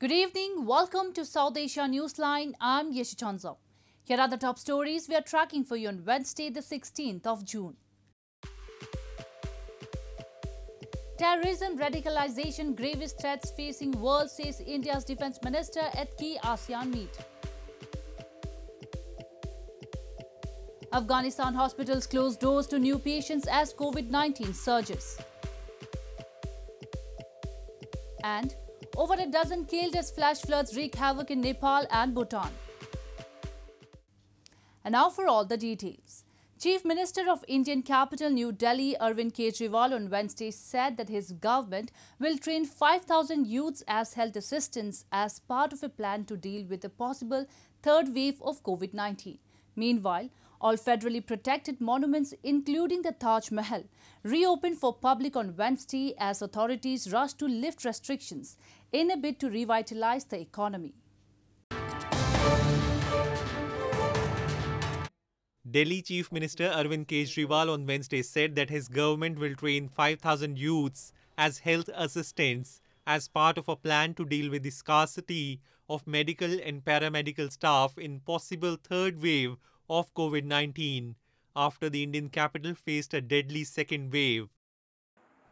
Good evening. Welcome to South Asia Newsline. I'm Chanzo. Here are the top stories we are tracking for you on Wednesday, the 16th of June. Terrorism, radicalization, gravest threats facing world, says India's defense minister at key ASEAN meet. Afghanistan hospitals close doors to new patients as COVID 19 surges. And over a dozen killed as flash floods wreak havoc in Nepal and Bhutan. And now for all the details. Chief Minister of Indian capital New Delhi, Arvind Kejriwal, on Wednesday said that his government will train 5,000 youths as health assistants as part of a plan to deal with the possible third wave of COVID-19. Meanwhile, all federally protected monuments, including the Taj Mahal, reopened for public on Wednesday as authorities rush to lift restrictions in a bid to revitalize the economy. Delhi Chief Minister Arvind Kejriwal on Wednesday said that his government will train 5,000 youths as health assistants as part of a plan to deal with the scarcity of medical and paramedical staff in possible third wave of COVID-19 after the Indian capital faced a deadly second wave.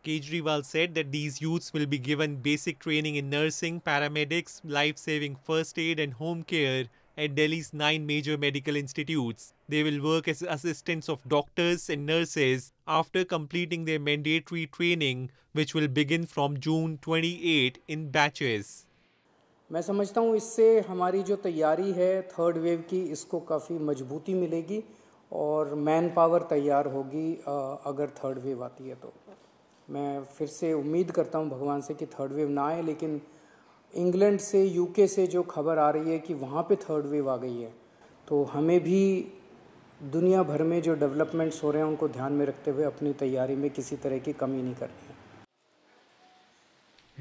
Kejriwal said that these youths will be given basic training in nursing, paramedics, life saving first aid, and home care at Delhi's nine major medical institutes. They will work as assistants of doctors and nurses after completing their mandatory training, which will begin from June 28 in batches. मैं समझता हूँ इससे हमारी जो तैयारी है third wave की इसको काफ़ी मजबूती मिलेगी और मैन पावर तैयार होगी अगर थर्ड वेव आती है तो मैं फिर से उम्मीद करता हूँ भगवान से कि थर्ड वेव ना आए लेकिन इंग्लैंड से यूके से जो खबर आ रही है कि वहाँ पे थर्ड वेव आ गई है तो हमें भी दुनिया भर में जो डेवलपमेंट्स हो रहे हैं उनको ध्यान में रखते हुए अपनी तैयारी में किसी तरह की कमी नहीं करनी है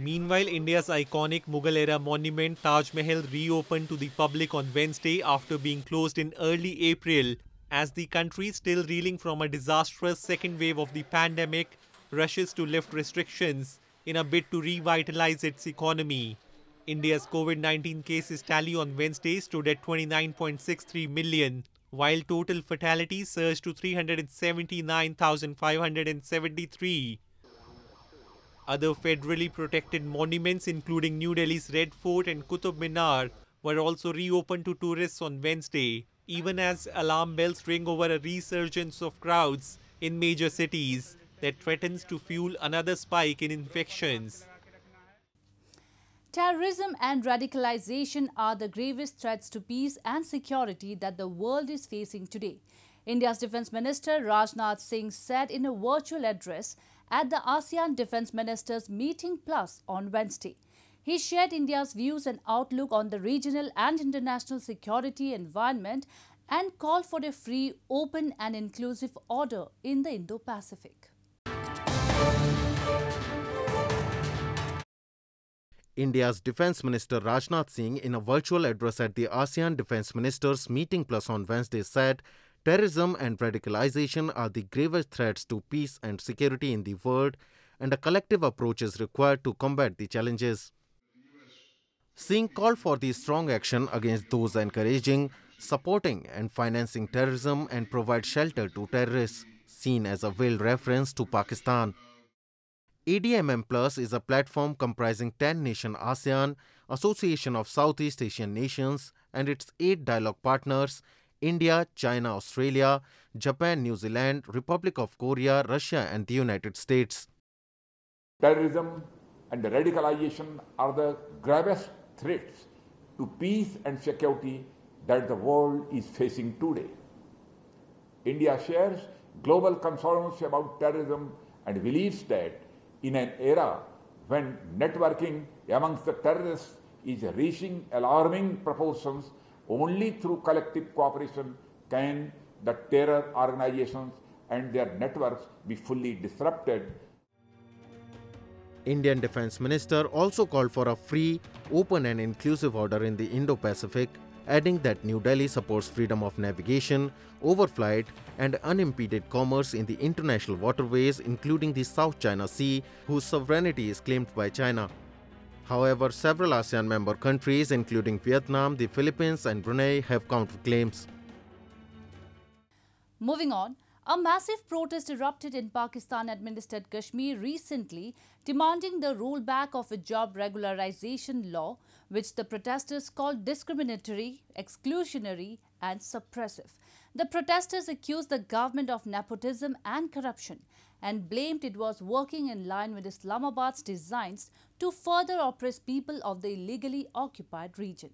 Meanwhile, India's iconic Mughal era monument Taj Mahal reopened to the public on Wednesday after being closed in early April. As the country still reeling from a disastrous second wave of the pandemic, rushes to lift restrictions in a bid to revitalize its economy. India's COVID 19 cases tally on Wednesday stood at 29.63 million, while total fatalities surged to 379,573. Other federally protected monuments, including New Delhi's Red Fort and Qutub Minar, were also reopened to tourists on Wednesday, even as alarm bells ring over a resurgence of crowds in major cities that threatens to fuel another spike in infections. Terrorism and radicalization are the gravest threats to peace and security that the world is facing today. India's Defence Minister Rajnath Singh said in a virtual address at the ASEAN Defence Ministers Meeting Plus on Wednesday. He shared India's views and outlook on the regional and international security environment and called for a free, open and inclusive order in the Indo-Pacific. India's Defence Minister Rajnath Singh, in a virtual address at the ASEAN Defence Ministers meeting plus on Wednesday, said terrorism and radicalization are the gravest threats to peace and security in the world, and a collective approach is required to combat the challenges. Singh called for the strong action against those encouraging, supporting, and financing terrorism and provide shelter to terrorists, seen as a veiled reference to Pakistan. ADMM Plus is a platform comprising 10 nation ASEAN, Association of Southeast Asian Nations, and its eight dialogue partners India, China, Australia, Japan, New Zealand, Republic of Korea, Russia, and the United States. Terrorism and radicalization are the gravest threats to peace and security that the world is facing today. India shares global concerns about terrorism and believes that in an era when networking amongst the terrorists is reaching alarming proportions, only through collective cooperation can the terror organizations and their networks be fully disrupted. Indian Defense Minister also called for a free, open and inclusive order in the Indo-Pacific adding that New Delhi supports freedom of navigation, overflight, and unimpeded commerce in the international waterways, including the South China Sea, whose sovereignty is claimed by China. However, several ASEAN member countries, including Vietnam, the Philippines, and Brunei, have counterclaims. Moving on, a massive protest erupted in Pakistan-administered Kashmir recently, demanding the rollback of a job regularization law, which the protesters called discriminatory, exclusionary and suppressive. The protesters accused the government of nepotism and corruption and blamed it was working in line with Islamabad's designs to further oppress people of the illegally occupied region.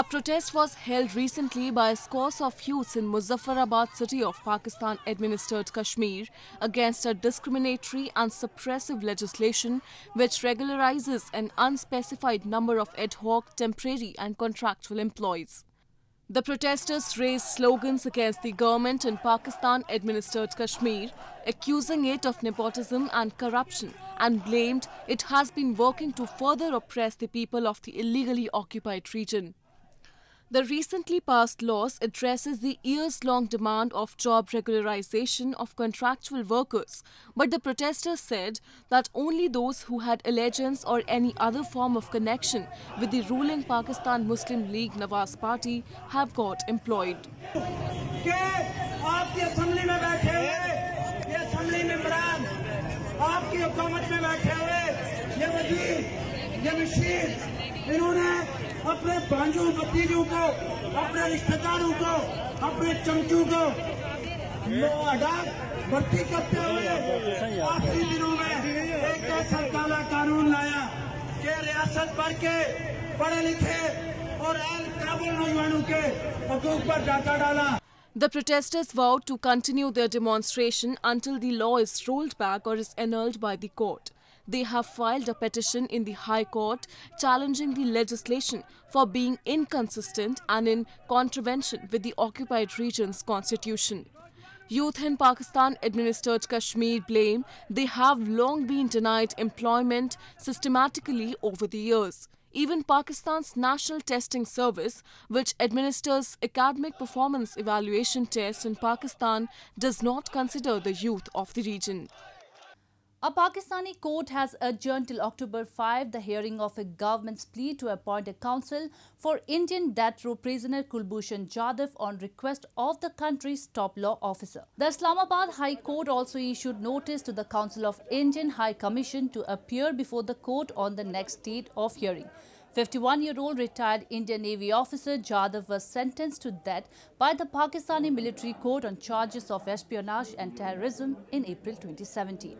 A protest was held recently by scores of youths in Muzaffarabad city of Pakistan-administered Kashmir against a discriminatory and suppressive legislation which regularizes an unspecified number of ad hoc, temporary and contractual employees. The protesters raised slogans against the government in Pakistan-administered Kashmir, accusing it of nepotism and corruption and blamed it has been working to further oppress the people of the illegally occupied region. The recently passed laws addresses the years-long demand of job regularization of contractual workers, but the protesters said that only those who had allegiance or any other form of connection with the ruling Pakistan Muslim League Nawaz Party have got employed. आपकी हुकूमत में बैठे हुए ये वजीर ये machine इन्होंने अपने भांजू भतीजू को अपने रिश्तेदारों को अपने चमचू को डाक भर्ती करते हुए आखिरी दिनों में एक ऐसा काला कानून लाया कि रियासत भर के पढ़े लिखे और एल काबुल नौजवानों के हकूक पर डाटा डाला The protesters vowed to continue their demonstration until the law is rolled back or is annulled by the court. they have filed a petition in the High Court challenging the legislation for being inconsistent and in contravention with the occupied region's constitution. Youth in Pakistan administered Kashmir blame they have long been denied employment systematically over the years. Even Pakistan's National Testing Service, which administers academic performance evaluation tests in Pakistan, does not consider the youth of the region. A Pakistani court has adjourned till October 5 the hearing of a government's plea to appoint a counsel for Indian death row prisoner Kulbushan Jadhav on request of the country's top law officer. The Islamabad High Court also issued notice to the Council of Indian High Commission to appear before the court on the next date of hearing. 51-year-old retired Indian Navy officer Jadhav was sentenced to death by the Pakistani military court on charges of espionage and terrorism in April 2017.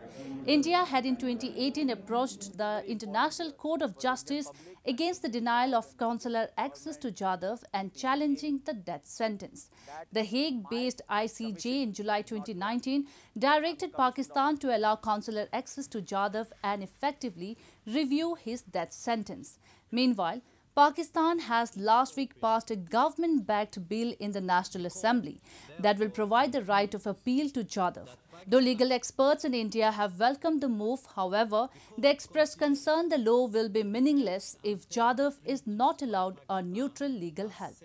India had in 2018 approached the International Court of Justice against the denial of consular access to Jadhav and challenging the death sentence. The Hague-based ICJ in July 2019 directed Pakistan to allow consular access to Jadhav and effectively review his death sentence. Meanwhile, Pakistan has last week passed a government-backed bill in the National Assembly that will provide the right of appeal to Jadhav. Though legal experts in India have welcomed the move, however, they expressed concern the law will be meaningless if Jadhav is not allowed a neutral legal help.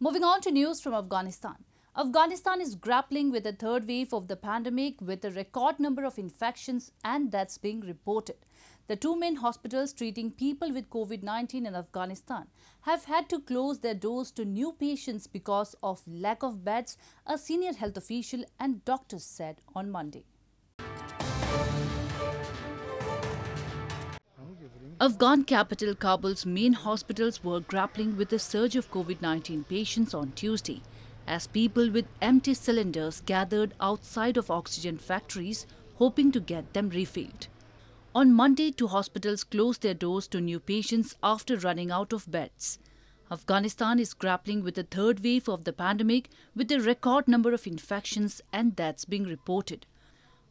Moving on to news from Afghanistan. Afghanistan is grappling with a third wave of the pandemic with a record number of infections and deaths being reported. The two main hospitals treating people with COVID-19 in Afghanistan have had to close their doors to new patients because of lack of beds, a senior health official and doctors said on Monday. Afghan capital Kabul's main hospitals were grappling with a surge of COVID-19 patients on Tuesday as people with empty cylinders gathered outside of oxygen factories hoping to get them refilled. On Monday, two hospitals closed their doors to new patients after running out of beds. Afghanistan is grappling with the third wave of the pandemic with a record number of infections and deaths being reported.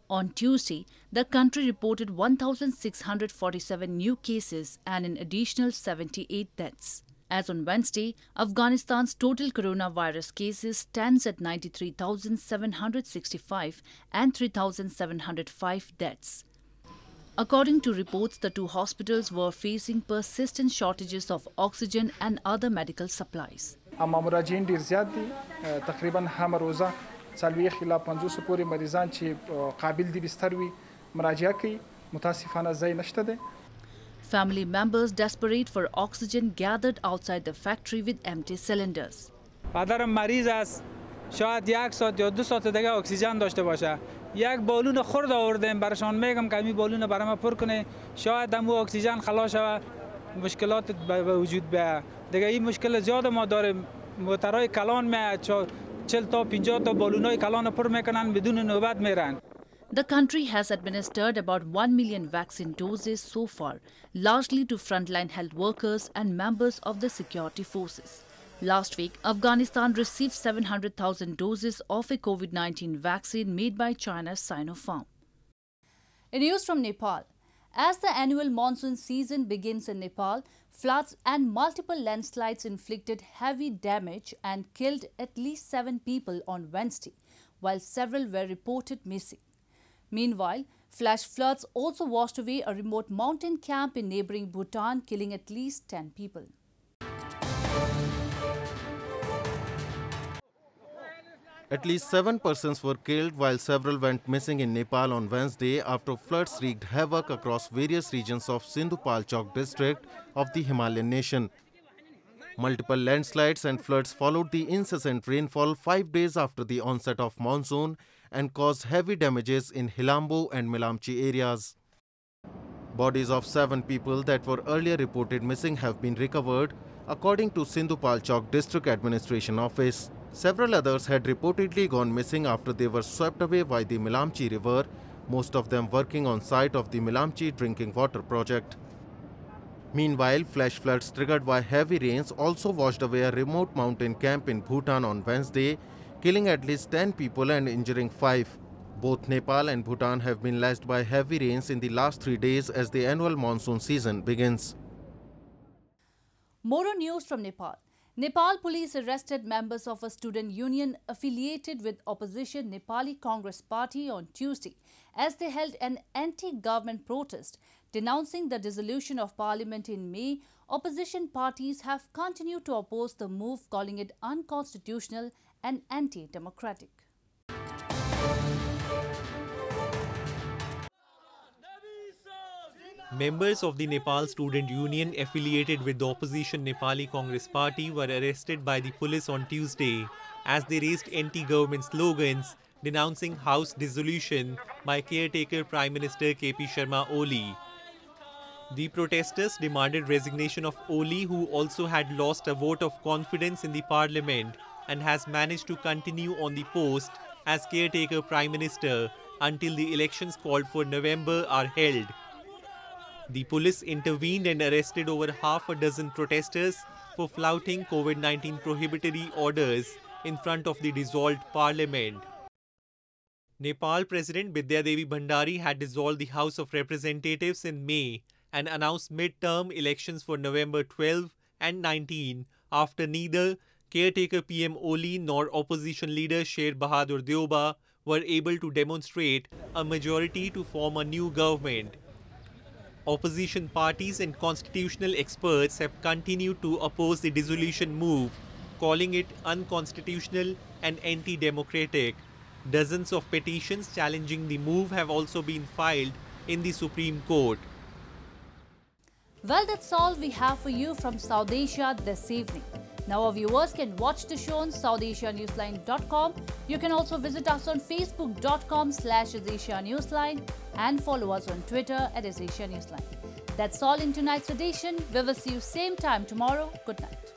On Tuesday, the country reported 1,647 new cases and an additional 78 deaths. As on Wednesday, Afghanistan's total coronavirus cases stands at 93,765 and 3,705 deaths. According to reports, the two hospitals were facing persistent shortages of oxygen and other medical supplies. متاسفانه ځای نشته Family members desperate for oxygen gathered outside the factory with empty cylinders. پدرم مریض است شاید یک ساعت یا دو ساعت دیگه اکسیژن داشته باشه یک بالون خرد آوردیم برشان میگم کمی بالون برای ما پر کنه شاید دمو اکسیژن خلاص شود مشکلات به وجود بیا. دیگه این مشکل زیاد ما داریم موترهای کلان می 40 تا 50 تا بالونای کلان پر میکنن بدون نوبت میرن The country has administered about 1 million vaccine doses so far, largely to frontline health workers and members of the security forces. Last week, Afghanistan received 700,000 doses of a COVID-19 vaccine made by China's Sinopharm. In news from Nepal, as the annual monsoon season begins in Nepal, floods and multiple landslides inflicted heavy damage and killed at least seven people on Wednesday, while several were reported missing. Meanwhile, flash floods also washed away a remote mountain camp in neighboring Bhutan, killing at least 10 people. At least seven persons were killed while several went missing in Nepal on Wednesday after floods wreaked havoc across various regions of Sindhupalchok district of the Himalayan nation. Multiple landslides and floods followed the incessant rainfall five days after the onset of monsoon and caused heavy damages in Hilambo and Milamchi areas. Bodies of seven people that were earlier reported missing have been recovered, according to Sindhupal District Administration Office. Several others had reportedly gone missing after they were swept away by the Milamchi River, most of them working on site of the Milamchi Drinking Water Project. Meanwhile, flash floods triggered by heavy rains also washed away a remote mountain camp in Bhutan on Wednesday, killing at least 10 people and injuring 5. Both Nepal and Bhutan have been lashed by heavy rains in the last three days as the annual monsoon season begins. More news from Nepal. Nepal police arrested members of a student union affiliated with opposition Nepali Congress Party on Tuesday as they held an anti-government protest denouncing the dissolution of parliament in May. Opposition parties have continued to oppose the move calling it unconstitutional and anti-democratic. Members of the Nepal Student Union affiliated with the opposition Nepali Congress Party were arrested by the police on Tuesday as they raised anti-government slogans denouncing house dissolution by caretaker Prime Minister KP Sharma Oli. The protesters demanded resignation of Oli who also had lost a vote of confidence in the parliament and has managed to continue on the post as caretaker prime minister until the elections called for November are held. The police intervened and arrested over half a dozen protesters for flouting COVID 19 prohibitory orders in front of the dissolved parliament. Nepal President Bidya Devi Bhandari had dissolved the House of Representatives in May and announced midterm elections for November 12 and 19 after neither caretaker PM Oli nor opposition leader Sher Bahadur Deoba were able to demonstrate a majority to form a new government. Opposition parties and constitutional experts have continued to oppose the dissolution move, calling it unconstitutional and anti-democratic. Dozens of petitions challenging the move have also been filed in the Supreme Court. Well, that's all we have for you from South Asia this evening. Now our viewers can watch the show on SouthAsiaNewsline.com. You can also visit us on Facebook.com slash Newsline and follow us on Twitter at Asia Newsline. That's all in tonight's edition. We will see you same time tomorrow. Good night.